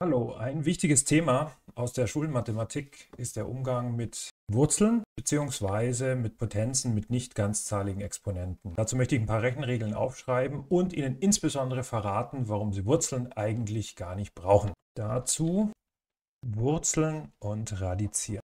Hallo, ein wichtiges Thema aus der Schulmathematik ist der Umgang mit Wurzeln bzw. mit Potenzen mit nicht ganzzahligen Exponenten. Dazu möchte ich ein paar Rechenregeln aufschreiben und Ihnen insbesondere verraten, warum Sie Wurzeln eigentlich gar nicht brauchen. Dazu Wurzeln und Radizieren.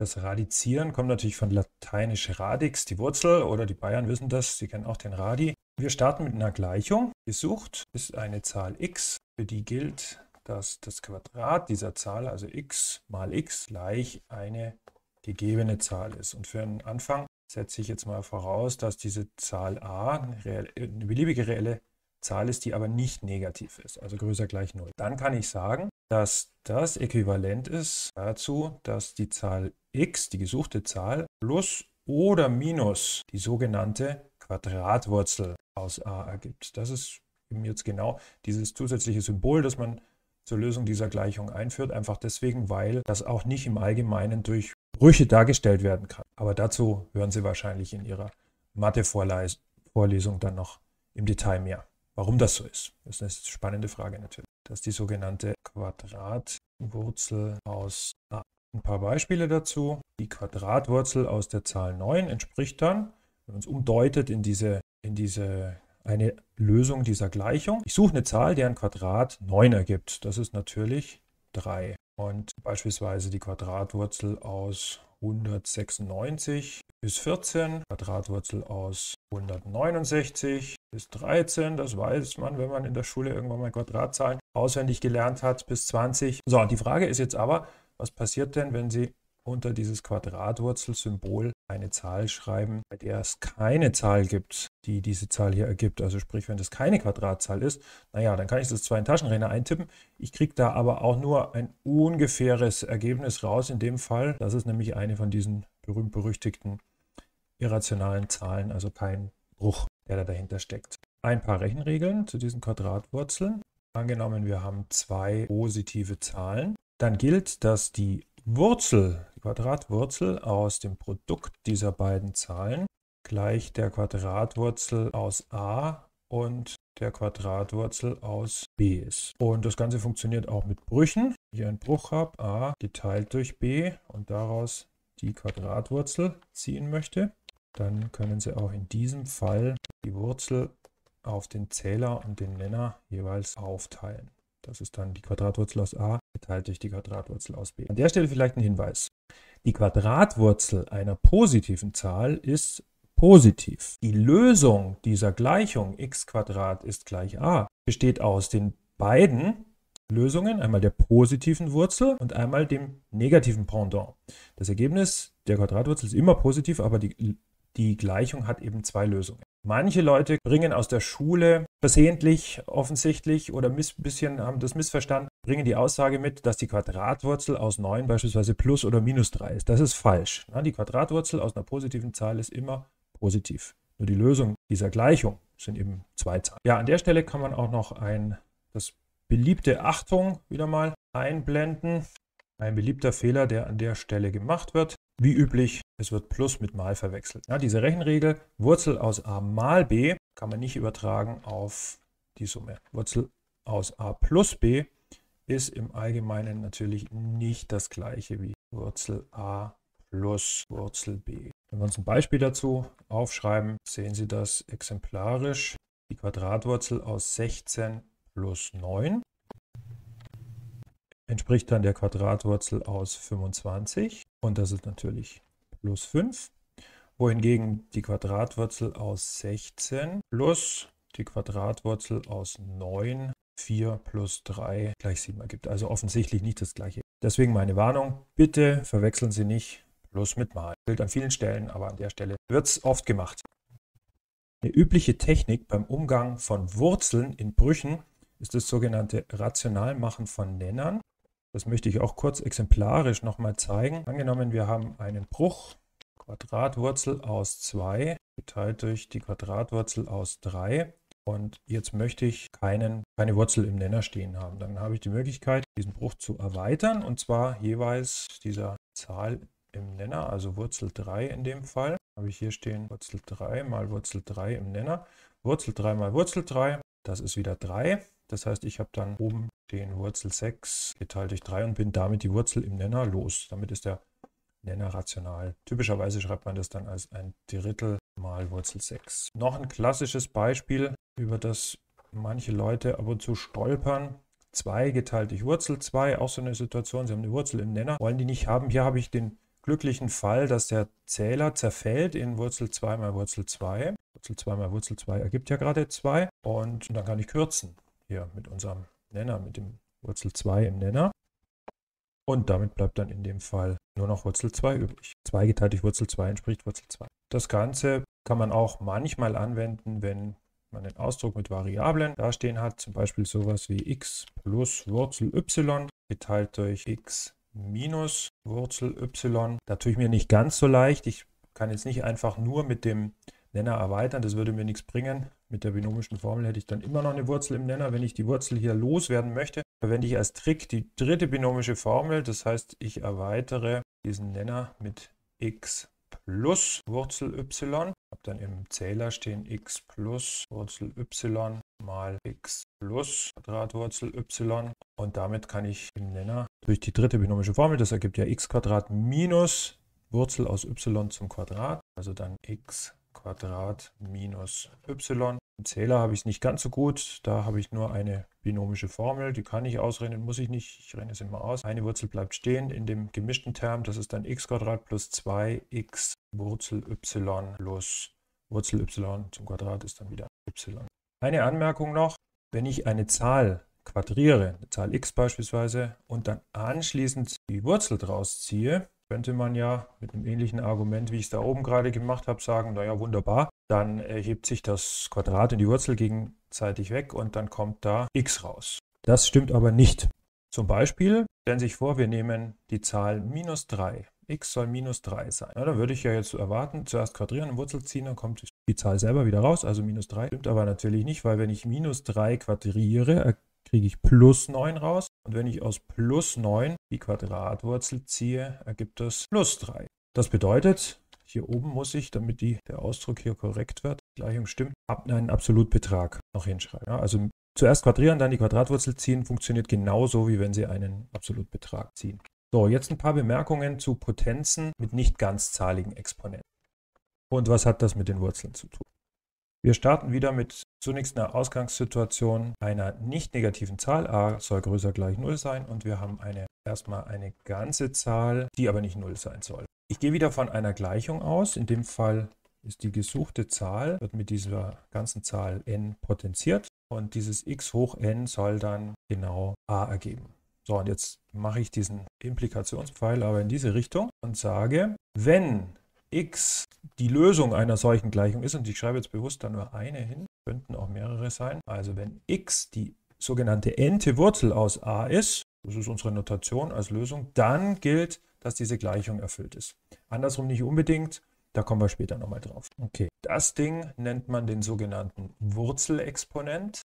Das Radizieren kommt natürlich von lateinisch radix, die Wurzel, oder die Bayern wissen das, sie kennen auch den Radi. Wir starten mit einer Gleichung. Gesucht ist eine Zahl x, für die gilt dass das Quadrat dieser Zahl, also x mal x, gleich eine gegebene Zahl ist. Und für einen Anfang setze ich jetzt mal voraus, dass diese Zahl a eine, beliebige reelle Zahl ist, die aber nicht negativ ist, also größer gleich 0. Dann kann ich sagen, dass das äquivalent ist dazu, dass die Zahl x, die gesuchte Zahl, plus oder minus die sogenannte Quadratwurzel aus a ergibt. Das ist eben jetzt genau dieses zusätzliche Symbol, das man zur Lösung dieser Gleichung einführt, einfach deswegen, weil das auch nicht im Allgemeinen durch Brüche dargestellt werden kann. Aber dazu hören Sie wahrscheinlich in Ihrer Mathe-Vorlesung dann noch im Detail mehr. Warum das so ist, das ist eine spannende Frage natürlich. Das ist die sogenannte Quadratwurzel aus A. Ein paar Beispiele dazu. Die Quadratwurzel aus der Zahl 9 entspricht dann, wenn man es umdeutet in diese, in diese eine Lösung dieser Gleichung. Ich suche eine Zahl, deren Quadrat 9 ergibt. Das ist natürlich 3. Und beispielsweise die Quadratwurzel aus 196 ist 14, Quadratwurzel aus 169 ist 13. Das weiß man, wenn man in der Schule irgendwann mal Quadratzahlen auswendig gelernt hat, bis 20. So, und die Frage ist jetzt aber, was passiert denn, wenn Sie unter dieses Quadratwurzelsymbol eine Zahl schreiben, bei der es keine Zahl gibt? die diese Zahl hier ergibt. Also sprich, wenn das keine Quadratzahl ist, naja, dann kann ich das zwar in Taschenrechner eintippen. Ich kriege da aber auch nur ein ungefähres Ergebnis raus. In dem Fall, das ist nämlich eine von diesen berühmt-berüchtigten irrationalen Zahlen, also kein Bruch, der da dahinter steckt. Ein paar Rechenregeln zu diesen Quadratwurzeln. Angenommen, wir haben zwei positive Zahlen, dann gilt, dass die Wurzel, die Quadratwurzel aus dem Produkt dieser beiden Zahlen gleich der Quadratwurzel aus a und der Quadratwurzel aus b ist. Und das Ganze funktioniert auch mit Brüchen. Wenn ich einen Bruch habe, a geteilt durch b und daraus die Quadratwurzel ziehen möchte, dann können Sie auch in diesem Fall die Wurzel auf den Zähler und den Nenner jeweils aufteilen. Das ist dann die Quadratwurzel aus a geteilt durch die Quadratwurzel aus b. An der Stelle vielleicht ein Hinweis. Die Quadratwurzel einer positiven Zahl ist positiv. Die Lösung dieser Gleichung x ist gleich a besteht aus den beiden Lösungen, einmal der positiven Wurzel und einmal dem negativen Pendant. Das Ergebnis der Quadratwurzel ist immer positiv, aber die, die Gleichung hat eben zwei Lösungen. Manche Leute bringen aus der Schule versehentlich, offensichtlich oder ein bisschen haben das missverstanden, bringen die Aussage mit, dass die Quadratwurzel aus 9 beispielsweise plus oder minus 3 ist. Das ist falsch. Die Quadratwurzel aus einer positiven Zahl ist immer positiv. Nur die Lösung dieser Gleichung sind eben zwei Zahlen. Ja, an der Stelle kann man auch noch ein, das beliebte Achtung wieder mal einblenden. Ein beliebter Fehler, der an der Stelle gemacht wird. Wie üblich, es wird Plus mit Mal verwechselt. Ja, diese Rechenregel, Wurzel aus a mal b, kann man nicht übertragen auf die Summe. Wurzel aus a plus b ist im Allgemeinen natürlich nicht das gleiche wie Wurzel a plus Wurzel b. Wenn wir uns ein Beispiel dazu aufschreiben, sehen Sie das exemplarisch. Die Quadratwurzel aus 16 plus 9 entspricht dann der Quadratwurzel aus 25 und das ist natürlich plus 5, wohingegen die Quadratwurzel aus 16 plus die Quadratwurzel aus 9, 4 plus 3 gleich 7 ergibt. Also offensichtlich nicht das gleiche. Deswegen meine Warnung, bitte verwechseln Sie nicht bloß mitmalen. Gilt an vielen Stellen, aber an der Stelle wird es oft gemacht. Eine übliche Technik beim Umgang von Wurzeln in Brüchen ist das sogenannte Rationalmachen von Nennern. Das möchte ich auch kurz exemplarisch nochmal zeigen. Angenommen, wir haben einen Bruch, Quadratwurzel aus 2 geteilt durch die Quadratwurzel aus 3. Und jetzt möchte ich keinen, keine Wurzel im Nenner stehen haben. Dann habe ich die Möglichkeit, diesen Bruch zu erweitern und zwar jeweils dieser Zahl im Nenner, also Wurzel 3 in dem Fall. Habe ich hier stehen Wurzel 3 mal Wurzel 3 im Nenner. Wurzel 3 mal Wurzel 3, das ist wieder 3. Das heißt, ich habe dann oben den Wurzel 6 geteilt durch 3 und bin damit die Wurzel im Nenner los. Damit ist der Nenner rational. Typischerweise schreibt man das dann als ein Drittel mal Wurzel 6. Noch ein klassisches Beispiel, über das manche Leute ab und zu stolpern. 2 geteilt durch Wurzel 2, auch so eine Situation, sie haben eine Wurzel im Nenner, wollen die nicht haben. Hier habe ich den glücklichen Fall, dass der Zähler zerfällt in Wurzel 2 mal Wurzel 2. Wurzel 2 mal Wurzel 2 ergibt ja gerade 2. Und dann kann ich kürzen hier mit unserem Nenner, mit dem Wurzel 2 im Nenner. Und damit bleibt dann in dem Fall nur noch Wurzel 2 übrig. 2 geteilt durch Wurzel 2 entspricht Wurzel 2. Das Ganze kann man auch manchmal anwenden, wenn man den Ausdruck mit Variablen dastehen hat, zum Beispiel sowas wie x plus Wurzel y geteilt durch x minus Wurzel y. Da tue ich mir nicht ganz so leicht. Ich kann jetzt nicht einfach nur mit dem Nenner erweitern, das würde mir nichts bringen. Mit der binomischen Formel hätte ich dann immer noch eine Wurzel im Nenner. Wenn ich die Wurzel hier loswerden möchte, verwende ich als Trick die dritte binomische Formel. Das heißt, ich erweitere diesen Nenner mit x plus Wurzel y. Ich habe dann im Zähler stehen x plus Wurzel y mal x plus Quadratwurzel y. Und damit kann ich im Nenner durch die dritte binomische Formel, das ergibt ja x Quadrat minus Wurzel aus y zum Quadrat, also dann x Quadrat minus y im Zähler habe ich es nicht ganz so gut. Da habe ich nur eine binomische Formel. Die kann ich ausrechnen, muss ich nicht. Ich renne es immer aus. Eine Wurzel bleibt stehen in dem gemischten Term. Das ist dann x plus 2x Wurzel y plus Wurzel y zum Quadrat ist dann wieder y. Eine Anmerkung noch. Wenn ich eine Zahl quadriere, eine Zahl x beispielsweise, und dann anschließend die Wurzel draus ziehe, könnte man ja mit einem ähnlichen Argument, wie ich es da oben gerade gemacht habe, sagen, naja, wunderbar, dann hebt sich das Quadrat in die Wurzel gegenseitig weg und dann kommt da x raus. Das stimmt aber nicht. Zum Beispiel stellen Sie sich vor, wir nehmen die Zahl minus 3. x soll minus 3 sein. Na, dann würde ich ja jetzt erwarten, zuerst quadrieren und Wurzel ziehen, dann kommt die Zahl selber wieder raus, also minus 3. Stimmt aber natürlich nicht, weil wenn ich minus 3 quadriere, kriege ich plus 9 raus. Und wenn ich aus plus 9 die Quadratwurzel ziehe, ergibt das plus 3. Das bedeutet, hier oben muss ich, damit die, der Ausdruck hier korrekt wird, die Gleichung stimmt, ab einen Absolutbetrag noch hinschreiben. Ja, also zuerst quadrieren, dann die Quadratwurzel ziehen, funktioniert genauso, wie wenn Sie einen Absolutbetrag ziehen. So, jetzt ein paar Bemerkungen zu Potenzen mit nicht ganzzahligen Exponenten. Und was hat das mit den Wurzeln zu tun? Wir starten wieder mit zunächst einer Ausgangssituation einer nicht negativen Zahl. a soll größer gleich 0 sein und wir haben eine, erstmal eine ganze Zahl, die aber nicht 0 sein soll. Ich gehe wieder von einer Gleichung aus. In dem Fall ist die gesuchte Zahl, wird mit dieser ganzen Zahl n potenziert und dieses x hoch n soll dann genau a ergeben. So, und jetzt mache ich diesen Implikationspfeil aber in diese Richtung und sage, wenn x die Lösung einer solchen Gleichung ist, und ich schreibe jetzt bewusst da nur eine hin, könnten auch mehrere sein, also wenn x die sogenannte nte Wurzel aus a ist, das ist unsere Notation als Lösung, dann gilt, dass diese Gleichung erfüllt ist. Andersrum nicht unbedingt, da kommen wir später nochmal drauf. Okay, das Ding nennt man den sogenannten Wurzelexponent.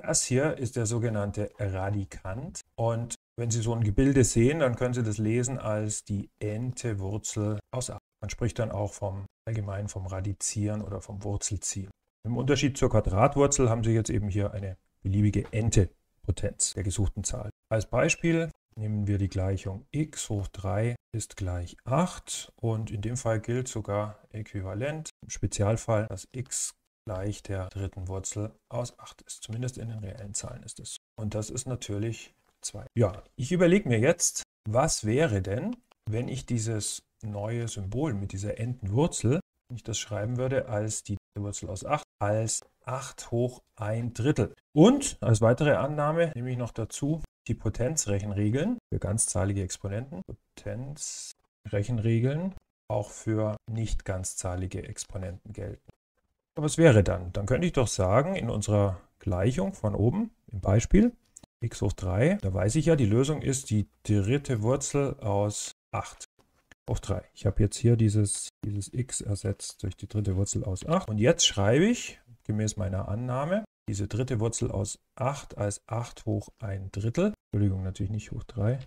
Das hier ist der sogenannte Radikant. Und wenn Sie so ein Gebilde sehen, dann können Sie das lesen als die nte Wurzel aus a. Man spricht dann auch vom allgemein vom Radizieren oder vom Wurzelziehen. Im Unterschied zur Quadratwurzel haben Sie jetzt eben hier eine beliebige Ente-Potenz der gesuchten Zahl. Als Beispiel nehmen wir die Gleichung x hoch 3 ist gleich 8 und in dem Fall gilt sogar äquivalent im Spezialfall, dass x gleich der dritten Wurzel aus 8 ist. Zumindest in den reellen Zahlen ist es. Und das ist natürlich 2. Ja, ich überlege mir jetzt, was wäre denn, wenn ich dieses neue Symbol mit dieser Entenwurzel, wenn ich das schreiben würde, als die Wurzel aus 8, als 8 hoch ein Drittel. Und als weitere Annahme nehme ich noch dazu die Potenzrechenregeln für ganzzahlige Exponenten. Potenzrechenregeln auch für nicht ganzzahlige Exponenten gelten. Aber was wäre dann, dann könnte ich doch sagen, in unserer Gleichung von oben, im Beispiel, x hoch 3, da weiß ich ja, die Lösung ist die dritte Wurzel aus 8 auf 3. Ich habe jetzt hier dieses, dieses x ersetzt durch die dritte Wurzel aus 8. Und jetzt schreibe ich, gemäß meiner Annahme, diese dritte Wurzel aus 8 als 8 hoch ein Drittel. Entschuldigung, natürlich nicht hoch 3, äh,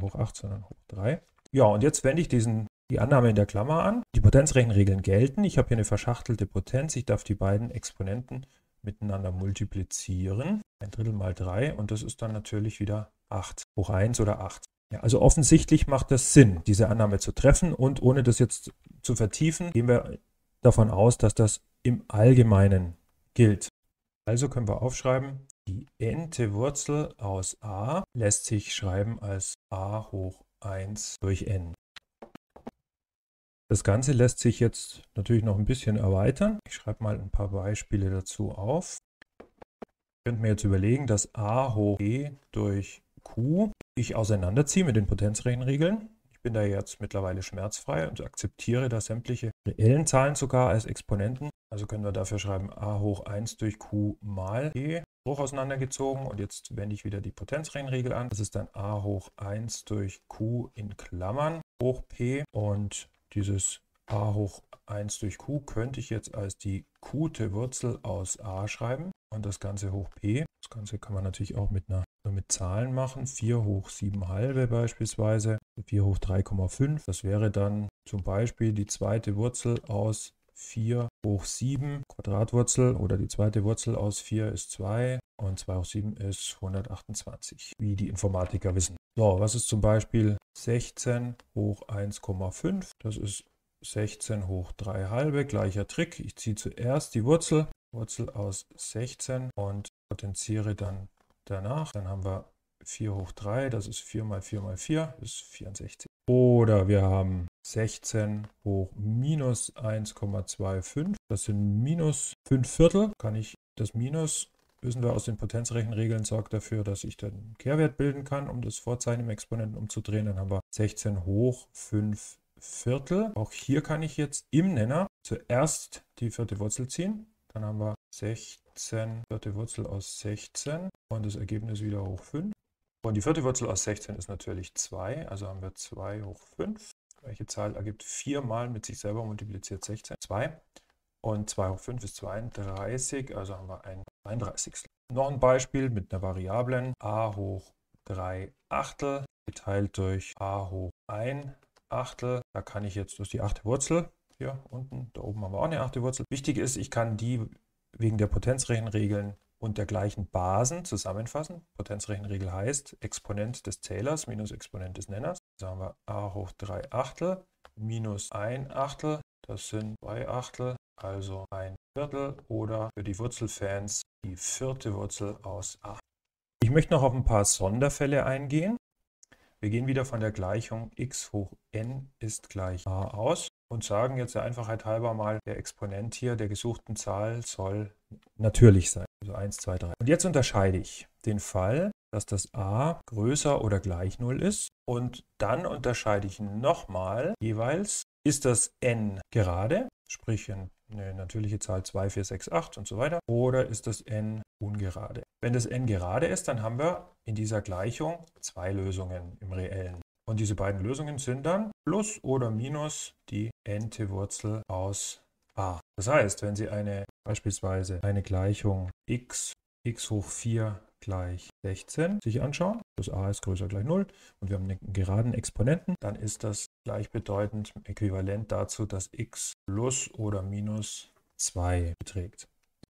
hoch 8, sondern hoch 3. Ja, und jetzt wende ich diesen, die Annahme in der Klammer an. Die Potenzrechenregeln gelten. Ich habe hier eine verschachtelte Potenz. Ich darf die beiden Exponenten miteinander multiplizieren. Ein Drittel mal 3 und das ist dann natürlich wieder 8 hoch 1 oder 8. Ja, also offensichtlich macht das Sinn, diese Annahme zu treffen und ohne das jetzt zu vertiefen, gehen wir davon aus, dass das im Allgemeinen gilt. Also können wir aufschreiben, die nte Wurzel aus a lässt sich schreiben als a hoch 1 durch n. Das Ganze lässt sich jetzt natürlich noch ein bisschen erweitern. Ich schreibe mal ein paar Beispiele dazu auf. Ich könnte mir jetzt überlegen, dass a hoch e durch Q ich auseinanderziehe mit den Potenzrechenregeln. Ich bin da jetzt mittlerweile schmerzfrei und akzeptiere da sämtliche reellen Zahlen sogar als Exponenten. Also können wir dafür schreiben a hoch 1 durch q mal e hoch auseinandergezogen und jetzt wende ich wieder die Potenzrechenregel an. Das ist dann a hoch 1 durch q in Klammern hoch p und dieses a hoch 1 durch q könnte ich jetzt als die q-te Wurzel aus a schreiben und das Ganze hoch p. Das Ganze kann man natürlich auch mit einer mit Zahlen machen. 4 hoch 7 halbe beispielsweise, 4 hoch 3,5. Das wäre dann zum Beispiel die zweite Wurzel aus 4 hoch 7 Quadratwurzel oder die zweite Wurzel aus 4 ist 2 und 2 hoch 7 ist 128, wie die Informatiker wissen. So, was ist zum Beispiel 16 hoch 1,5? Das ist 16 hoch 3 halbe, gleicher Trick. Ich ziehe zuerst die Wurzel, Wurzel aus 16 und potenziere dann danach. Dann haben wir 4 hoch 3, das ist 4 mal 4 mal 4, das ist 64. Oder wir haben 16 hoch minus 1,25, das sind minus 5 Viertel. Kann ich das Minus, wissen wir aus den Potenzrechenregeln, sorgt dafür, dass ich den Kehrwert bilden kann, um das Vorzeichen im Exponenten umzudrehen. Dann haben wir 16 hoch 5 Viertel. Auch hier kann ich jetzt im Nenner zuerst die vierte Wurzel ziehen. Dann haben wir 16, vierte Wurzel aus 16 und das Ergebnis wieder hoch 5. Und die vierte Wurzel aus 16 ist natürlich 2, also haben wir 2 hoch 5. Welche Zahl ergibt 4 mal mit sich selber multipliziert 16, 2. Und 2 hoch 5 ist 32, also haben wir ein 32. Noch ein Beispiel mit einer Variablen a hoch 3 Achtel geteilt durch a hoch 1 Achtel. Da kann ich jetzt durch die achte Wurzel hier unten, da oben haben wir auch eine achte Wurzel. Wichtig ist, ich kann die wegen der Potenzrechenregeln und der gleichen Basen zusammenfassen. Potenzrechenregel heißt Exponent des Zählers minus Exponent des Nenners. Da haben wir a hoch 3 Achtel minus 1 Achtel, das sind 2 Achtel, also 1 Viertel oder für die Wurzelfans die vierte Wurzel aus a. Ich möchte noch auf ein paar Sonderfälle eingehen. Wir gehen wieder von der Gleichung x hoch n ist gleich a aus und sagen jetzt der Einfachheit halber mal, der Exponent hier der gesuchten Zahl soll natürlich sein. Also 1, 2, 3. Und jetzt unterscheide ich den Fall, dass das a größer oder gleich 0 ist. Und dann unterscheide ich nochmal jeweils, ist das n gerade, sprich eine natürliche Zahl 2, 4, 6, 8 und so weiter, oder ist das n ungerade. Wenn das n gerade ist, dann haben wir in dieser Gleichung zwei Lösungen im Reellen. Und diese beiden Lösungen sind dann plus oder minus die n-Wurzel aus a. Das heißt, wenn Sie eine beispielsweise eine Gleichung x, x hoch 4 gleich 16 sich anschauen, das a ist größer gleich 0 und wir haben einen geraden Exponenten, dann ist das gleichbedeutend äquivalent dazu, dass x plus oder minus 2 beträgt.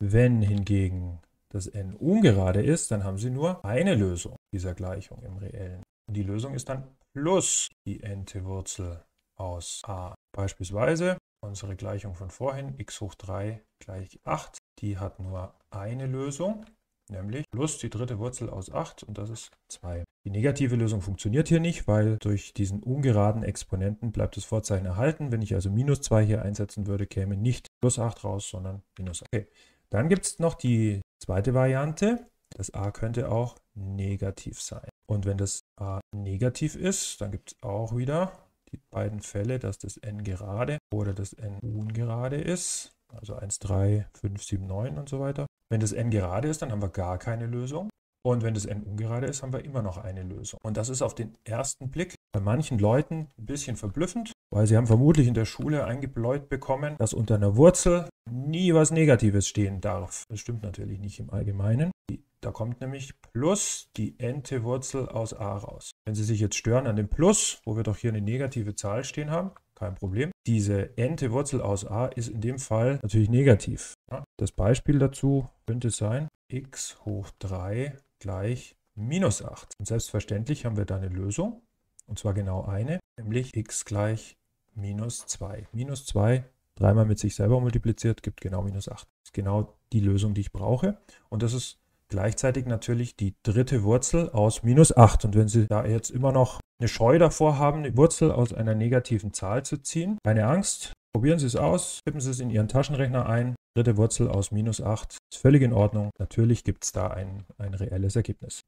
Wenn hingegen das n ungerade ist, dann haben Sie nur eine Lösung dieser Gleichung im Reellen. Und die Lösung ist dann plus die nte Wurzel aus a. Beispielsweise unsere Gleichung von vorhin, x hoch 3 gleich 8, die hat nur eine Lösung, nämlich plus die dritte Wurzel aus 8 und das ist 2. Die negative Lösung funktioniert hier nicht, weil durch diesen ungeraden Exponenten bleibt das Vorzeichen erhalten. Wenn ich also minus 2 hier einsetzen würde, käme nicht plus 8 raus, sondern minus 8. Okay. Dann gibt es noch die zweite Variante. Das a könnte auch negativ sein. Und wenn das a negativ ist, dann gibt es auch wieder die beiden Fälle, dass das n gerade oder das n ungerade ist. Also 1, 3, 5, 7, 9 und so weiter. Wenn das n gerade ist, dann haben wir gar keine Lösung. Und wenn das n ungerade ist, haben wir immer noch eine Lösung. Und das ist auf den ersten Blick bei manchen Leuten ein bisschen verblüffend, weil sie haben vermutlich in der Schule eingebläut bekommen, dass unter einer Wurzel nie was Negatives stehen darf. Das stimmt natürlich nicht im Allgemeinen. Die da kommt nämlich plus die nte Wurzel aus a raus. Wenn Sie sich jetzt stören an dem Plus, wo wir doch hier eine negative Zahl stehen haben, kein Problem. Diese nte Wurzel aus a ist in dem Fall natürlich negativ. Das Beispiel dazu könnte sein, x hoch 3 gleich minus 8. Und selbstverständlich haben wir da eine Lösung, und zwar genau eine, nämlich x gleich minus 2. Minus 2 dreimal mit sich selber multipliziert, gibt genau minus 8. Das ist genau die Lösung, die ich brauche. Und das ist gleichzeitig natürlich die dritte Wurzel aus minus 8. Und wenn Sie da jetzt immer noch eine Scheu davor haben, eine Wurzel aus einer negativen Zahl zu ziehen, keine Angst, probieren Sie es aus, tippen Sie es in Ihren Taschenrechner ein. Dritte Wurzel aus minus 8 ist völlig in Ordnung. Natürlich gibt es da ein, ein reelles Ergebnis.